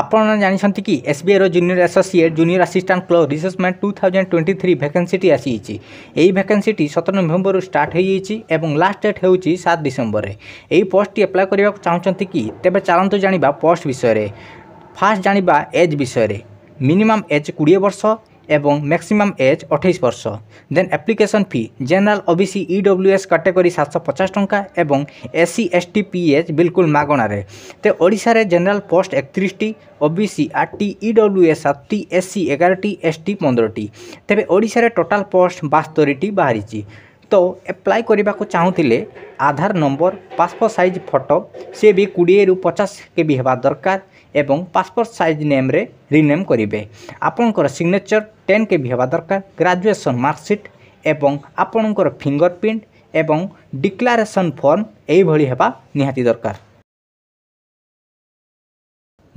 আপনার জাঁচান কি এসবিআইর junior associate junior assistant clerk recruitment two thousand twenty three ভ্যাকেন্সিটি আসিছে এই ভ্যাকেন্সিটি সতের নভেম্বর স্টার্ট হয়ে হয়েছে এবং লাস্ট ডেট হচ্ছে সাত ডিসেম্বরে এই পোস্টটি আপ্লাই করা চাহুমান কি তবে চালু জাঁয়া পোস্ট বিষয়ে ফার্স্ট জাঁয়া এজ বিষয়ে মিনিমাম এজ কোড়িয়ে বর্ষ এবং ম্যাক্সিমাম এଜ୍ ଅଠେଇଶ ବର୍ଷ then application fee general O B C E W S category ସାତଶହ ପଚାଶ ଟଙ୍କା ଏବଂ S C S T P H ବିଲକୁଲ ମାଗଣାରେ ତେ ଓଡ଼ିଶାରେ ଜେନେରାଲ୍ ପୋଷ୍ଟ ଏକତିରିଶଟି ଓ ବି ସି ଆର୍ ଟି ଇ ଡବ୍ଲ୍ୟୁ ଏସ୍ ସାତଟି ଏସ୍ ସି ଏଗାରଟି ଏସ୍ ଟି ପନ୍ଦରଟି ତେବେ ଓଡ଼ିଶାରେ ଟୋଟାଲ୍ ପୋଷ୍ଟ ବାସ୍ତୋରିଟି ବାହାରିଛି তো ଆପ୍ଲାଏ କରିବାକୁ ଚାହୁଁଥିଲେ Aadhaar number passport size photo ସିଏ ବି କୋଡ଼ିଏରୁ ପଚାଶ କେ ବି ହେବା ଦରକାର ଏବଂ ପାସପୋର୍ଟ ସାଇଜ୍ ନେମ୍ରେ ରିନେମ୍ କରିବେ ଆପଣଙ୍କର ସିଗ୍ନେଚର୍ ଟେନ୍ କେ ବି ହେବା ଦରକାର ଗ୍ରାଜୁଏସନ୍ ମାର୍କସିଟ୍ ଏବଂ ଆପଣଙ୍କର ଫିଙ୍ଗର ପ୍ରିଣ୍ଟ ଏବଂ ଡିକ୍ଲାରେସନ୍ ଫର୍ମ ଏଇଭଳି ହେବା ନିହାତି ଦରକାର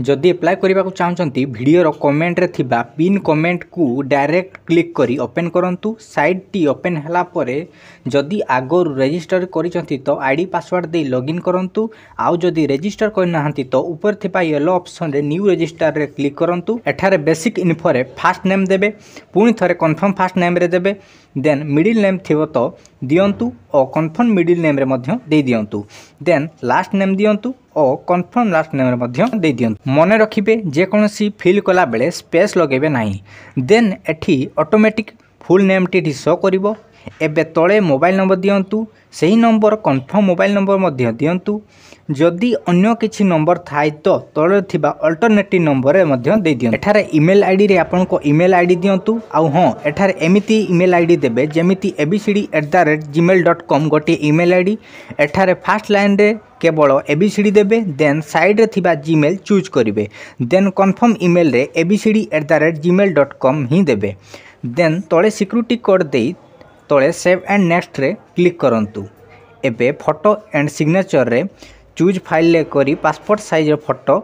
ଯଦି ଆପ୍ଲାଏ କରିବାକୁ ଚାହୁଁଛନ୍ତି ଭିଡ଼ିଓର କମେଣ୍ଟରେ ଥିବା ପିନ୍ କମେଣ୍ଟକୁ ଡାଇରେକ୍ଟ କ୍ଲିକ୍ କରି ଓପେନ୍ କରନ୍ତୁ ସାଇଟ୍ଟି ଓପେନ୍ ହେଲା ପରେ ଯଦି ଆଗରୁ ରେଜିଷ୍ଟର କରିଛନ୍ତି ତ ଆଇଡ଼ି ପାସୱାର୍ଡ଼ ଦେଇ ଲଗ୍ଇନ୍ କରନ୍ତୁ ଆଉ ଯଦି ରେଜିଷ୍ଟର କରିନାହାନ୍ତି ତ ଉପରେ ଥିବା ୟେଲୋ ଅପ୍ସନ୍ରେ ନ୍ୟୁ ରେଜିଷ୍ଟରରେ କ୍ଲିକ୍ କରନ୍ତୁ ଏଠାରେ ବେସିକ୍ ଇନଫୋରେ ଫାଷ୍ଟ ନେମ୍ ଦେବେ ପୁଣି ଥରେ କନଫର୍ମ ଫାଷ୍ଟ ନେମ୍ରେ ଦେବେ ଦେନ୍ ମିଡ଼ିଲ୍ ନେମ୍ ଥିବ ତ ଦିଅନ୍ତୁ ଓ କନଫର୍ମ ମିଡ଼ିଲ୍ ନେମ୍ରେ ମଧ୍ୟ ଦେଇଦିଅନ୍ତୁ ଦେନ୍ ଲାଷ୍ଟ ନେମ୍ ଦିଅନ୍ତୁ ଓ କନଫର୍ମ ଲାଷ୍ଟ ନେମ୍ରେ ମଧ୍ୟ ଦେଇଦିଅନ୍ତୁ ମନେ ରଖିବେ ଯେକୌଣସି ଫିଲ୍ କଲାବେଳେ ସ୍ପେସ୍ ଲଗାଇବେ ନାହିଁ ଦେନ୍ ଏଠି ଅଟୋମେଟିକ୍ ଫୁଲ୍ ନେମ୍ଟି ଏଠି ଶୋ କରିବ ଏବେ ତଳେ ମୋବାଇଲ୍ ନମ୍ବର ଦିଅନ୍ତୁ ସେହି ନମ୍ବର କନଫର୍ମ ମୋବାଇଲ୍ ନମ୍ବର ମଧ୍ୟ ଦିଅନ୍ତୁ ଯଦି ଅନ୍ୟ କିଛି ନମ୍ବର ଥାଏ ତ ତଳେ ଥିବା ଅଲ୍ଟରନେଟିଭ୍ ନମ୍ବରରେ ମଧ୍ୟ ଦେଇଦିଅନ୍ତୁ ଏଠାରେ ଇମେଲ୍ ଆଇଡ଼ିରେ ଆପଣଙ୍କ ଇମେଲ୍ ଆଇଡ଼ି ଦିଅନ୍ତୁ ଆଉ ହଁ ଏଠାରେ ଏମିତି ଇମେଲ୍ ଆଇଡ଼ି ଦେବେ ଯେମିତି A B C D at the rate Gmail dot com ଗୋଟିଏ ଇମେଲ୍ ଆଇଡ଼ି ଏଠାରେ ଫାର୍ଷ୍ଟ ଲାଇନ୍ରେ କେବଳ ଏ ବି ସି ଡି ଦେବେ ଦେନ୍ ସାଇଡ଼୍ରେ ଥିବା ଜିମେଲ୍ ଚୁଜ୍ କରିବେ ଦେନ୍ କନଫର୍ମ ଇମେଲ୍ରେ A B C D at the rate Gmail dot com ହିଁ ଦେବେ ଦେନ୍ ତଳେ ସିକ୍ୟୁରିଟି କୋଡ଼୍ ଦେଇ तले सेव एंड नेक्स्ट रे क्लिक करूँ एवं फटो एंड सिग्नेचर रे चूज फाइल ले करी passport size photo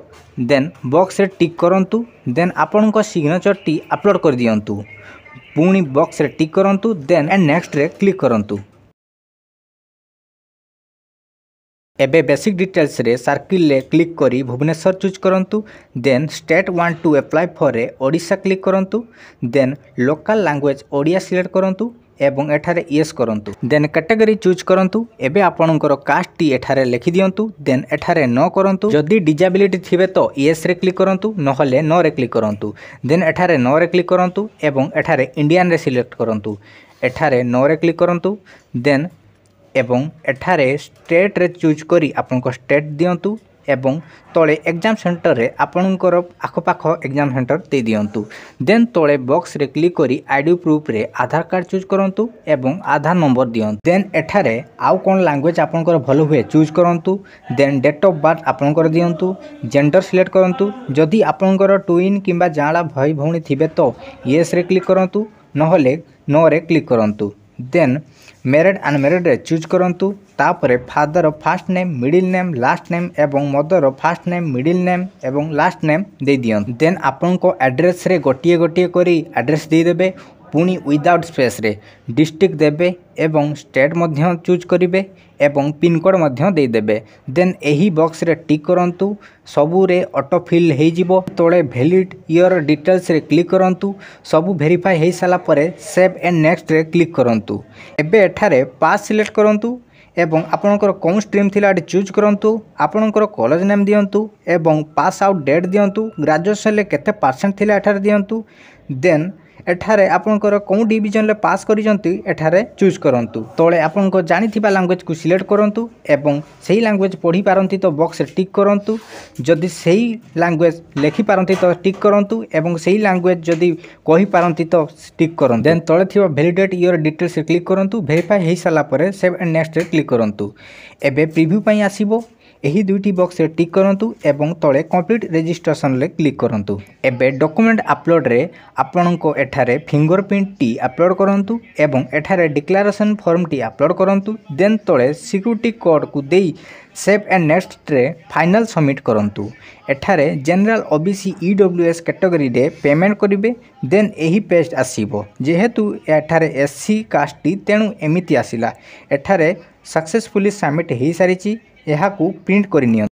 then box रे टिक करूँ देन आपण सिग्नेचर टी अपलोड कर दिंतु पुणी बॉक्स रे टिक करूँ देन एंड नेक्स्ट रे क्लिक करूँ एबे बेसिक डिटेल्स रे सर्किल ले क्लिक करी भुवनेश्वर चूज करूँ then state want to apply for Odisha click करूँ then local language Odia select करूँ এবং এখানে ইয়েস করতু দেন ক্যাটেগরি চুজ করতু এবে আপনার কাস্টটি এখানে লিখি দিও দেন এখানে ন করতু যদি ডিজাবিলিটি থিবে তো ইয়েসরে ক্লিক করতু নহলে নরে ক্লিক করতু দেন এখানে নরে ক্লিক করতু এবং এখানে ইন্ডিয়ানরে সিলেক্ট করতু এখানে নরে ক্লিক করতু দেন এবং এখানে স্টেট্রে চুজ করে আপনার স্টেট দিও ଏବଂ ତଳେ ଏକ୍ଜାମ୍ ସେଣ୍ଟର୍ରେ ଆପଣଙ୍କର ଆଖପାଖ ଏକ୍ଜାମ୍ ସେଣ୍ଟର୍ ଦେଇଦିଅନ୍ତୁ ଦେନ୍ ତଳେ ବକ୍ସରେ କ୍ଲିକ୍ କରି ଆଇଡ଼ି ପ୍ରୁଫ୍ରେ ଆଧାର କାର୍ଡ଼ ଚୁଜ୍ କରନ୍ତୁ ଏବଂ ଆଧାର ନମ୍ବର ଦିଅନ୍ତୁ ଦେନ୍ ଏଠାରେ ଆଉ କ'ଣ ଲାଙ୍ଗୁଏଜ୍ ଆପଣଙ୍କର ଭଲ ହୁଏ ଚୁଜ୍ କରନ୍ତୁ ଦେନ୍ ଡେଟ୍ ଅଫ୍ ବାର୍ଥ ଆପଣଙ୍କର ଦିଅନ୍ତୁ ଜେଣ୍ଡର ସିଲେକ୍ଟ କରନ୍ତୁ ଯଦି ଆପଣଙ୍କର ଟୁଇନ୍ କିମ୍ବା ଯାଆଁଳା ଭାଇ ଭଉଣୀ ଥିବେ ତ ୟେସ୍ରେ କ୍ଲିକ୍ କରନ୍ତୁ ନହେଲେ ନୋରେ କ୍ଲିକ୍ କରନ୍ତୁ ଦେନ୍ ମ୍ୟାରେଡ଼୍ ଅନମ୍ୟାରେଡ଼୍ରେ ଚୁଜ୍ କରନ୍ତୁ ତାପରେ father first name middle name last name ଏବଂ mother first name middle name ଏବଂ ଲାଷ୍ଟ ନେମ୍ ଦେଇଦିଅନ୍ତୁ ଦେନ୍ ଆପଣଙ୍କ ଆଡ୍ରେସ୍ରେ ଗୋଟିଏ ଗୋଟିଏ କରି ଆଡ୍ରେସ୍ ଦେଇଦେବେ ପୁଣି ୱିଦାଉଟ୍ ସ୍ପେସ୍ରେ ଡିଷ୍ଟ୍ରିକ୍ଟ ଦେବେ ଏବଂ ଷ୍ଟେଟ୍ ମଧ୍ୟ ଚୁଜ୍ କରିବେ ଏବଂ ପିନ୍କୋଡ଼୍ ମଧ୍ୟ ଦେଇଦେବେ ଦେନ୍ ଏହି ବକ୍ସରେ ଟିକ୍ କରନ୍ତୁ ସବୁରେ ଅଟୋ ଫିଲ୍ ହୋଇଯିବ ତଳେ ଭ୍ୟାଲିଡ଼ ଇୟର୍ ଡିଟେଲ୍ସରେ କ୍ଲିକ୍ କରନ୍ତୁ ସବୁ ଭେରିଫାଏ ହୋଇସାରିଲା ପରେ ସେଭ୍ ଆଣ୍ଡ ନେକ୍ସଟରେ କ୍ଲିକ୍ କରନ୍ତୁ ଏବେ ଏଠାରେ ପାସ୍ ସିଲେକ୍ଟ କରନ୍ତୁ ଏବଂ ଆପଣଙ୍କର କେଉଁ ଷ୍ଟ୍ରିମ୍ ଥିଲା ଏଠି ଚୁଜ୍ କରନ୍ତୁ ଆପଣଙ୍କର କଲେଜ ନେମ୍ ଦିଅନ୍ତୁ ଏବଂ ପାସ୍ ଆଉଟ୍ ଡେଟ୍ ଦିଅନ୍ତୁ ଗ୍ରାଜୁଏସନ୍ରେ କେତେ ପରସେଣ୍ଟ ଥିଲା ଏଠାରେ ଦିଅନ୍ତୁ ଦେନ୍ এঠারে আপনার কেউ ডিভিজনরে পাস করছেন এঠারে চুজ করতু তলে আপনার জাঁথিবা কু সিলেক্ট করতু এবং সেই ল্যাঙ্গুয়েজ পড়ি পারতি তো বক্সে টিক করতু যদি সেই ল্যাঙ্গুয়েজ লেখিপারতি তো টিক করতু এবং সেই ল্যাঙ্গুয়েজ যদি কহিপারতি তো টিক করতু দেন তলে থাকা ভ্যালিডেট ইয়োর ডিটেলসে ক্লিক করতু ভেরিফাই হয়ে সারা পরে সেভ এন্ড নেক্সট ক্লিক করতু এবে প্রিভ্যু আসব ଏହି ଦୁଇଟି ବକ୍ସରେ ଟିକ୍ କରନ୍ତୁ ଏବଂ ତଳେ କମ୍ପ୍ଲିଟ୍ ରେଜିଷ୍ଟ୍ରେସନ୍ରେ କ୍ଲିକ୍ କରନ୍ତୁ ଏବେ ଡକୁମେଣ୍ଟ ଅପଲୋଡ଼ରେ ଆପଣଙ୍କ ଏଠାରେ ଫିଙ୍ଗର ପ୍ରିଣ୍ଟଟି ଅପଲୋଡ଼ କରନ୍ତୁ ଏବଂ ଏଠାରେ ଡିକ୍ଲାରେସନ୍ ଫର୍ମଟି ଅପଲୋଡ଼ କରନ୍ତୁ ଦେନ୍ ତଳେ ସିକ୍ୟୁରିଟି କୋଡ଼କୁ ଦେଇ ସେଭ୍ ଆଣ୍ଡ ନେକ୍ସଟରେ ଫାଇନାଲ୍ ସବମିଟ୍ କରନ୍ତୁ ଏଠାରେ general O B C E W S କାଟେଗୋରୀରେ ପେମେଣ୍ଟ କରିବେ ଦେନ୍ ଏହି ପେଜ୍ ଆସିବ ଯେହେତୁ ଏଠାରେ ଏସ୍ ସି କାଷ୍ଟଟି ତେଣୁ ଏମିତି ଆସିଲା ଏଠାରେ ସକ୍ସେସଫୁଲି ସବମିଟ୍ ହୋଇସାରିଛି यहाँ प्रिंट कर